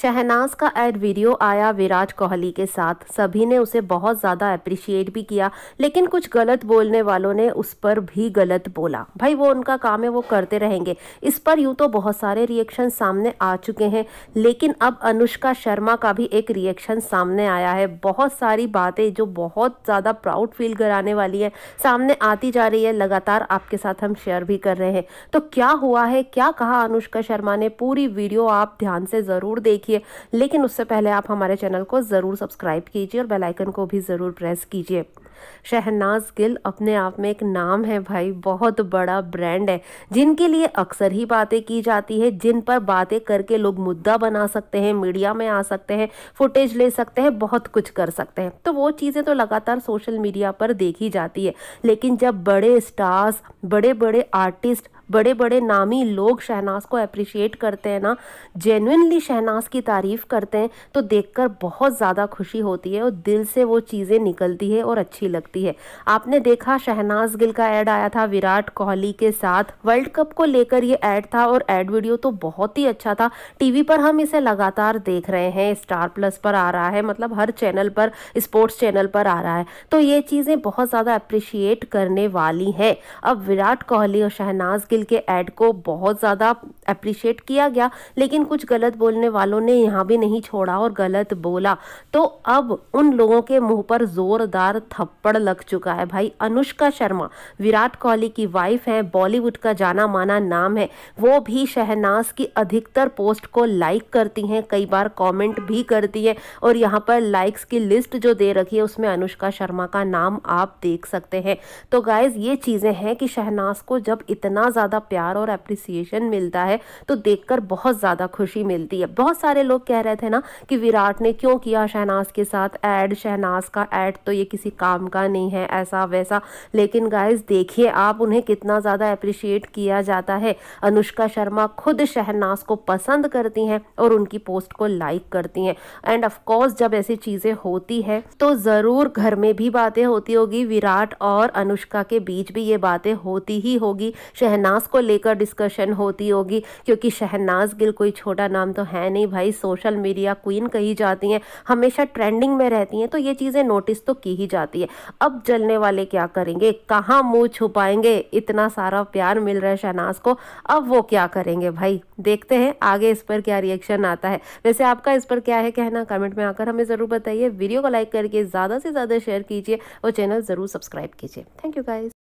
शहनाज का add video आया विराट कोहली के साथ सभी ने उसे बहुत ज़्यादा अप्रिशिएट भी किया लेकिन कुछ गलत बोलने वालों ने उस पर भी गलत बोला भाई वो उनका काम है वो करते रहेंगे इस पर यूँ तो बहुत सारे रिएक्शन सामने आ चुके हैं लेकिन अब अनुष्का शर्मा का भी एक रिएक्शन सामने आया है बहुत सारी बातें जो बहुत ज़्यादा प्राउड फील कराने वाली है सामने आती जा रही है लगातार आपके साथ हम शेयर भी कर रहे हैं तो क्या हुआ है क्या कहा अनुष्का शर्मा ने पूरी वीडियो आप ध्यान से ज़रूर देख देखिए लेकिन उससे पहले आप हमारे चैनल को ज़रूर सब्सक्राइब कीजिए और बेलाइकन को भी ज़रूर प्रेस कीजिए शहनाज गिल अपने आप में एक नाम है भाई बहुत बड़ा ब्रांड है जिनके लिए अक्सर ही बातें की जाती है जिन पर बातें करके लोग मुद्दा बना सकते हैं मीडिया में आ सकते हैं फुटेज ले सकते हैं बहुत कुछ कर सकते हैं तो वो चीज़ें तो लगातार सोशल मीडिया पर देखी जाती है लेकिन जब बड़े स्टार्स बड़े बड़े आर्टिस्ट बड़े बड़े नामी लोग शहनाज को अप्रिशिएट करते हैं ना जेनुनली शहनाज की तारीफ़ करते हैं तो देखकर बहुत ज़्यादा खुशी होती है और दिल से वो चीज़ें निकलती है और अच्छी लगती है आपने देखा शहनाज गिल का ऐड आया था विराट कोहली के साथ वर्ल्ड कप को लेकर ये ऐड था और ऐड वीडियो तो बहुत ही अच्छा था टीवी पर हम इसे लगातार देख रहे हैं स्टार प्लस पर आ रहा है मतलब हर चैनल पर स्पोर्ट्स चैनल पर आ रहा है तो ये चीज़ें बहुत ज़्यादा अप्रिशिएट करने वाली हैं अब विराट कोहली और शहनाज गिल के ऐड को बहुत ज़्यादा अप्रिशिएट किया गया लेकिन कुछ गलत बोलने वालों ने यहाँ भी नहीं छोड़ा और गलत बोला तो अब उन लोगों के मुंह पर जोरदार थप्पड़ लग चुका है भाई अनुष्का शर्मा विराट कोहली की वाइफ है बॉलीवुड का जाना माना नाम है वो भी शहनाज की अधिकतर पोस्ट को लाइक करती हैं कई बार कमेंट भी करती है और यहाँ पर लाइक्स की लिस्ट जो दे रखी है उसमें अनुष्का शर्मा का नाम आप देख सकते हैं तो गाइज ये चीज़ें हैं कि शहनाज को जब इतना ज़्यादा प्यार और अप्रिसिएशन मिलता है तो देखकर बहुत ज़्यादा खुशी मिलती है बहुत सारे लोग कह रहे थे ना कि विराट ने क्यों किया शहनाज के साथ ऐड शहनाज का ऐड तो ये किसी काम का नहीं है ऐसा वैसा लेकिन गाइज देखिए आप उन्हें कितना ज़्यादा अप्रिशिएट किया जाता है अनुष्का शर्मा खुद शहनाज को पसंद करती हैं और उनकी पोस्ट को लाइक करती हैं एंड ऑफकोर्स जब ऐसी चीज़ें होती है तो ज़रूर घर में भी बातें होती होगी विराट और अनुष्का के बीच भी ये बातें होती ही होगी शहनाज को लेकर डिस्कशन होती होगी क्योंकि शहनाज गिल कोई छोटा नाम तो है नहीं भाई सोशल मीडिया क्वीन कही जाती हैं हमेशा ट्रेंडिंग में रहती हैं तो ये चीज़ें नोटिस तो की ही जाती है अब जलने वाले क्या करेंगे कहाँ मुँह छुपाएंगे इतना सारा प्यार मिल रहा है शहनाज को अब वो क्या करेंगे भाई देखते हैं आगे इस पर क्या रिएक्शन आता है वैसे आपका इस पर क्या है कहना कमेंट में आकर हमें ज़रूर बताइए वीडियो को लाइक करके ज़्यादा से ज़्यादा शेयर कीजिए और चैनल ज़रूर सब्सक्राइब कीजिए थैंक यू गाइज